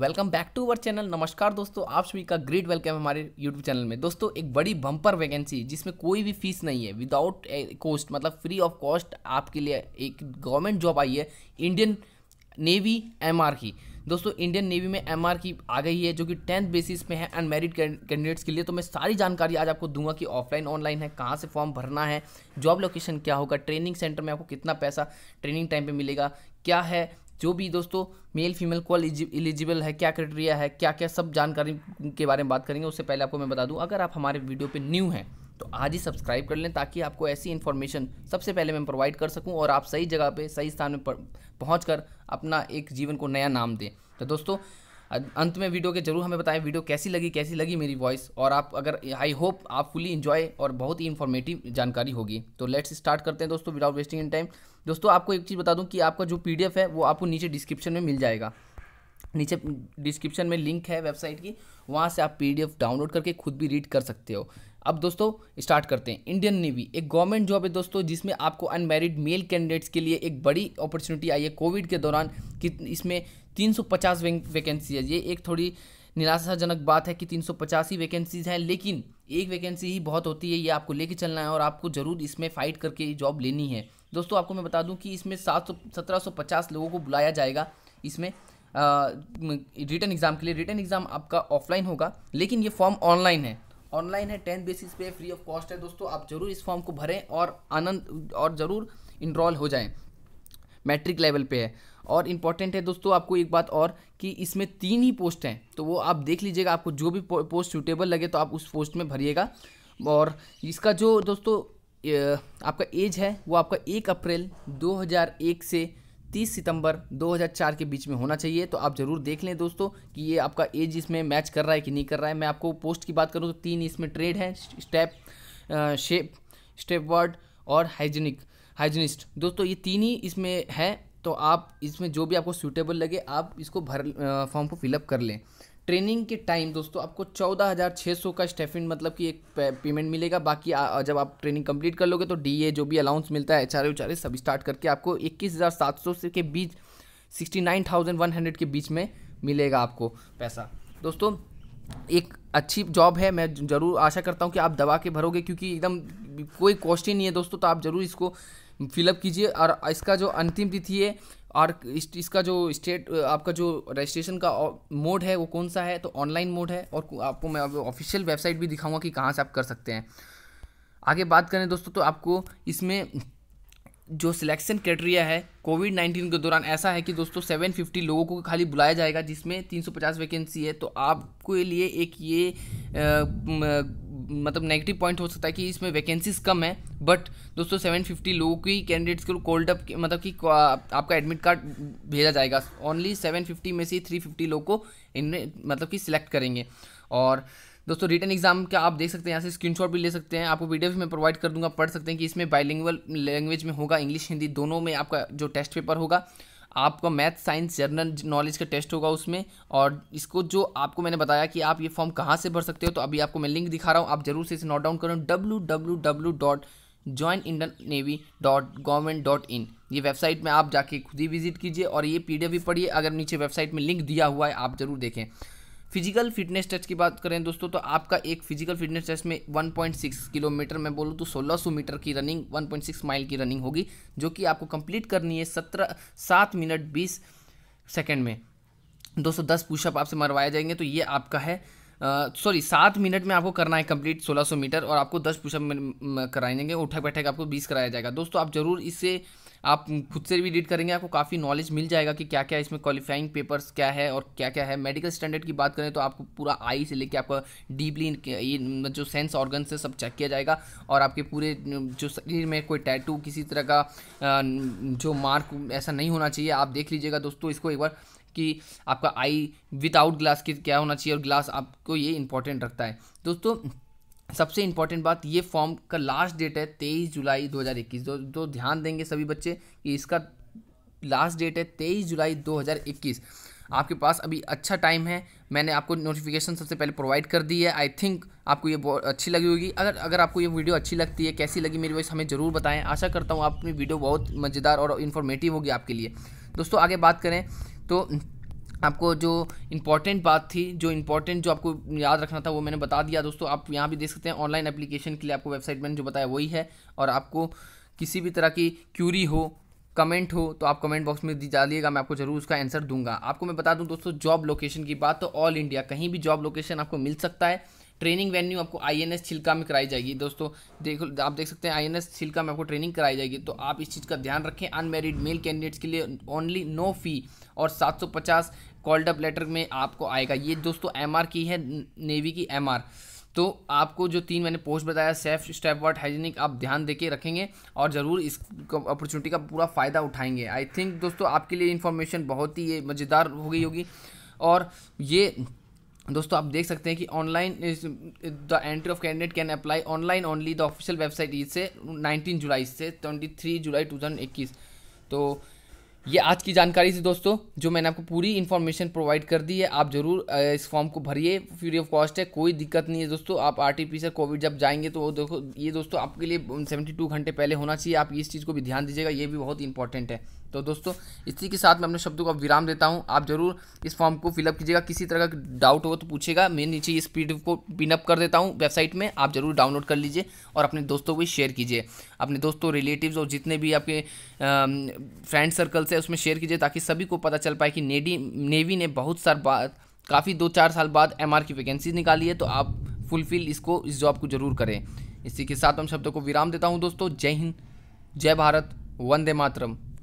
welcome back to our channel नमस्कार दोस्तों आप सभी का ग्रेट वेलकम हमारे यूट्यूब चैनल में दोस्तों एक बड़ी बम्पर वैकेंसी जिसमें कोई भी फीस नहीं है विदाउट कॉस्ट मतलब फ्री ऑफ कॉस्ट आपके लिए एक गवर्नमेंट जॉब आई है इंडियन नेवी एमआर की दोस्तों इंडियन नेवी में एम की आ गई है जो कि टेंथ बेसिस में है अनमेरिड कैंडिडेट्स के लिए तो मैं सारी जानकारी आज आपको दूंगा कि ऑफलाइन ऑनलाइन है कहाँ से फॉर्म भरना है जॉब लोकेशन क्या होगा ट्रेनिंग सेंटर में आपको कितना पैसा ट्रेनिंग टाइम पर मिलेगा क्या है जो भी दोस्तों मेल फीमेल कॉल एलिजिबल है क्या क्राइटेरिया है क्या क्या सब जानकारी के बारे में बात करेंगे उससे पहले आपको मैं बता दूं अगर आप हमारे वीडियो पे न्यू हैं तो आज ही सब्सक्राइब कर लें ताकि आपको ऐसी इन्फॉर्मेशन सबसे पहले मैं प्रोवाइड कर सकूं और आप सही जगह पे सही स्थान में पहुँच अपना एक जीवन को नया नाम दें तो दोस्तों अं- अंत में वीडियो के जरूर हमें बताएं वीडियो कैसी लगी कैसी लगी मेरी वॉइस और आप अगर आई होप आप फुली इन्जॉय और बहुत ही इन्फॉर्मेटिव जानकारी होगी तो लेट्स स्टार्ट करते हैं दोस्तों विदाउट वेस्टिंग इन टाइम दोस्तों आपको एक चीज़ बता दूँ कि आपका जो पी है वो आपको नीचे डिस्क्रिप्शन में मिल जाएगा नीचे डिस्क्रिप्शन में लिंक है वेबसाइट की वहाँ से आप पीडीएफ डाउनलोड करके खुद भी रीड कर सकते हो अब दोस्तों स्टार्ट करते हैं इंडियन नेवी एक गवर्नमेंट जॉब है दोस्तों जिसमें आपको अनमेरिड मेल कैंडिडेट्स के लिए एक बड़ी अपॉर्चुनिटी आई है कोविड के दौरान कि इसमें 350 वैकेंसी है ये एक थोड़ी निराशाजनक बात है कि तीन ही वैकेंसीज हैं लेकिन एक वैकेंसी ही बहुत होती है ये आपको लेके चलना है और आपको ज़रूर इसमें फ़ाइट करके जॉब लेनी है दोस्तों आपको मैं बता दूं कि इसमें सात सौ लोगों को बुलाया जाएगा इसमें रिटर्न एग्ज़ाम के लिए रिटर्न एग्ज़ाम आपका ऑफलाइन होगा लेकिन ये फॉर्म ऑनलाइन है ऑनलाइन है टेंथ बेसिस पे फ्री ऑफ कॉस्ट है दोस्तों आप ज़रूर इस फॉर्म को भरें और आनंद और ज़रूर इनरोल हो जाएं मैट्रिक लेवल पे है और इम्पॉर्टेंट है दोस्तों आपको एक बात और कि इसमें तीन ही पोस्ट हैं तो वो आप देख लीजिएगा आपको जो भी पोस्ट सूटेबल लगे तो आप उस पोस्ट में भरिएगा और इसका जो दोस्तों आपका एज है वो आपका एक अप्रैल 2001 से 30 सितंबर 2004 के बीच में होना चाहिए तो आप ज़रूर देख लें दोस्तों कि ये आपका एज इसमें मैच कर रहा है कि नहीं कर रहा है मैं आपको पोस्ट की बात करूँ तो तीन इसमें ट्रेड है स्टेप शेप स्टेप वर्ड और हाइजीनिक हाइजीनिस्ट दोस्तों ये तीन ही इसमें है तो आप इसमें जो भी आपको सूटेबल लगे आप इसको भर फॉर्म को फिलअप कर लें ट्रेनिंग के टाइम दोस्तों आपको चौदह हज़ार छः सौ का स्टेफिन मतलब कि एक पेमेंट मिलेगा बाकी आ, जब आप ट्रेनिंग कंप्लीट कर लोगे तो डी जो भी अलाउंस मिलता है एच आर उचारे सब स्टार्ट करके आपको इक्कीस हज़ार सात सौ से के बीच sixty nine thousand one hundred के बीच में मिलेगा आपको पैसा दोस्तों एक अच्छी जॉब है मैं ज़रूर आशा करता हूँ कि आप दबा के भरोगे क्योंकि एकदम कोई कॉस्ट ही नहीं है दोस्तों तो आप ज़रूर इसको फिलअप कीजिए और इसका जो अंतिम तिथि है और इस, इसका जो स्टेट आपका जो रजिस्ट्रेशन का मोड है वो कौन सा है तो ऑनलाइन मोड है और आपको मैं ऑफिशियल वेबसाइट भी दिखाऊंगा कि कहाँ से आप कर सकते हैं आगे बात करें दोस्तों तो आपको इसमें जो सिलेक्शन क्राइटेरिया है कोविड नाइन्टीन के दौरान ऐसा है कि दोस्तों सेवन फिफ्टी लोगों को खाली बुलाया जाएगा जिसमें तीन सौ पचास वैकेंसी है तो आपके लिए एक ये आ, मतलब नेगेटिव पॉइंट हो सकता है कि इसमें वैकेंसीज कम है बट दोस्तों सेवन फिफ्टी लोगों की कैंडिडेट्स को कोल्ड अप मतलब कि आपका एडमिट कार्ड भेजा जाएगा ओनली सेवन फिफ्टी में से थ्री फिफ्टी लोग को इनमें मतलब कि सिलेक्ट करेंगे और दोस्तों रिटर्न एग्जाम का आप देख सकते हैं यहाँ से स्क्रीनशॉट भी ले सकते हैं आपको वीडियो भी मैं प्रोवाइड कर दूंगा पढ़ सकते हैं कि इसमें बाइलिंगुअल लैंग्वेज में होगा इंग्लिश हिंदी दोनों में आपका जो टेस्ट पेपर होगा आपका मैथ साइंस जनरल नॉलेज का टेस्ट होगा उसमें और इसको जो आपको मैंने बताया कि आप ये फॉर्म कहाँ से भर सकते हो तो अभी आपको मैं लिंक दिखा रहा हूँ आप जरूर से इसे नोट डाउन करें W W W dot join Indian Navy dot government dot in ये वेबसाइट में आप जाके खुद ही विजिट कीजिए और ये पी भी पढ़िए अगर नीचे वेबसाइट में लिंक दिया हुआ है आप जरूर देखें फिजिकल फिटनेस टेस्ट की बात करें दोस्तों तो आपका एक फिजिकल फिटनेस टेस्ट में 1.6 किलोमीटर मैं बोलूँ तो 1600 मीटर की रनिंग 1.6 माइल की रनिंग होगी जो कि आपको कंप्लीट करनी है सत्रह सात मिनट बीस सेकेंड में दोस्तों दस पुशअप आपसे मरवाए जाएंगे तो ये आपका है सॉरी सात मिनट में आपको करना है कंप्लीट 1600 मीटर और आपको दस पुशअप कराएंगे उठक बैठक आपको बीस कराया जाएगा दोस्तों आप ज़रूर इसे आप खुद से भी रीड करेंगे आपको काफ़ी नॉलेज मिल जाएगा कि क्या क्या इसमें क्वालिफाइंग पेपर्स क्या है और क्या क्या है मेडिकल स्टैंडर्ड की बात करें तो आपको पूरा आई से लेकर आपका डीपली ये जो सेंस ऑर्गन से सब चेक किया जाएगा और आपके पूरे जो शरीर में कोई टैटू किसी तरह का जो मार्क ऐसा नहीं होना चाहिए आप देख लीजिएगा दोस्तों इसको एक बार कि आपका आई विदाउट ग्लास की क्या होना चाहिए और ग्लास आपको ये इंपॉर्टेंट रखता है दोस्तों सबसे इंपॉर्टेंट बात ये फॉर्म का लास्ट डेट है तेईस जुलाई दो हज़ार जो जो ध्यान देंगे सभी बच्चे कि इसका लास्ट डेट है तेईस जुलाई दो हज़ार इक्कीस आपके पास अभी अच्छा टाइम है मैंने आपको नोटिफिकेशन सबसे पहले प्रोवाइड कर दी है आई थिंक आपको ये बहुत अच्छी लगी होगी अगर अगर आपको ये वीडियो अच्छी लगती है कैसी लगी मेरी वॉइस हमें ज़रूर बताएं आशा करता हूँ आपकी वीडियो बहुत मज़ेदार और इन्फॉर्मेटिव होगी आपके लिए दोस्तों आगे बात करें तो आपको जो इम्पॉर्टेंट बात थी जो इम्पॉर्टेंट जो आपको याद रखना था वो मैंने बता दिया दोस्तों आप यहाँ भी देख सकते हैं ऑनलाइन एप्लीकेशन के लिए आपको वेबसाइट मैंने जो बताया वही है और आपको किसी भी तरह की क्यूरी हो कमेंट हो तो आप कमेंट बॉक्स में दी डालिएगा मैं आपको जरूर उसका आंसर दूंगा आपको मैं बता दूं दोस्तों जॉब लोकेशन की बात तो ऑल इंडिया कहीं भी जॉब लोकेशन आपको मिल सकता है ट्रेनिंग वेन्यू आपको आईएनएस छिलका में कराई जाएगी दोस्तों देखो आप देख सकते हैं आईएनएस छिलका में आपको ट्रेनिंग कराई जाएगी तो आप इस चीज़ का ध्यान रखें अनमेरिड मेल कैंडिडेट्स के लिए ओनली नो फी और 750 कॉल्ड अप लेटर में आपको आएगा ये दोस्तों एमआर की है नेवी की एमआर तो आपको जो तीन मैंने पोस्ट बताया सेफ स्टेप वर्ड हाइजीनिक आप ध्यान दे के रखेंगे और ज़रूर इस अपॉर्चुनिटी का पूरा फ़ायदा उठाएंगे आई थिंक दोस्तों आपके लिए इन्फॉर्मेशन बहुत ही ये मज़ेदार हो गई होगी और ये दोस्तों आप देख सकते हैं कि online the entry of candidate can apply online only the official website is से 19 जुलाई से 23 जुलाई 2021 तो ये आज की जानकारी थी दोस्तों जो मैंने आपको पूरी इन्फॉर्मेशन प्रोवाइड कर दी है आप जरूर इस फॉर्म को भरिए फ्री ऑफ कॉस्ट है कोई दिक्कत नहीं है दोस्तों आप आर टी कोविड जब जाएंगे तो वो देखो ये दोस्तों आपके लिए सेवेंटी टू घंटे पहले होना चाहिए आप इस चीज़ को भी ध्यान दीजिएगा ये भी बहुत इंपॉर्टेंट है तो दोस्तों इसी के साथ मैं अपने शब्दों का विराम देता हूँ आप जरूर इस फॉर्म को फिलअप कीजिएगा किसी तरह का डाउट हो तो पूछेगा मैं नीचे इस पी को पिनअप कर देता हूँ वेबसाइट में आप जरूर डाउनलोड कर लीजिए और अपने दोस्तों को शेयर कीजिए अपने दोस्तों रिलेटिव्स और जितने भी आपके फ्रेंड सर्कल से है उसमें शेयर कीजिए ताकि सभी को पता चल पाए कि नेडी नेवी ने बहुत सार बाद काफ़ी दो चार साल बाद एम की वैकेंसी निकाली है तो आप फुलफिल इसको इस जॉब को जरूर करें इसी के साथ हम शब्दों को विराम देता हूँ दोस्तों जय हिंद जय भारत वंदे मातरम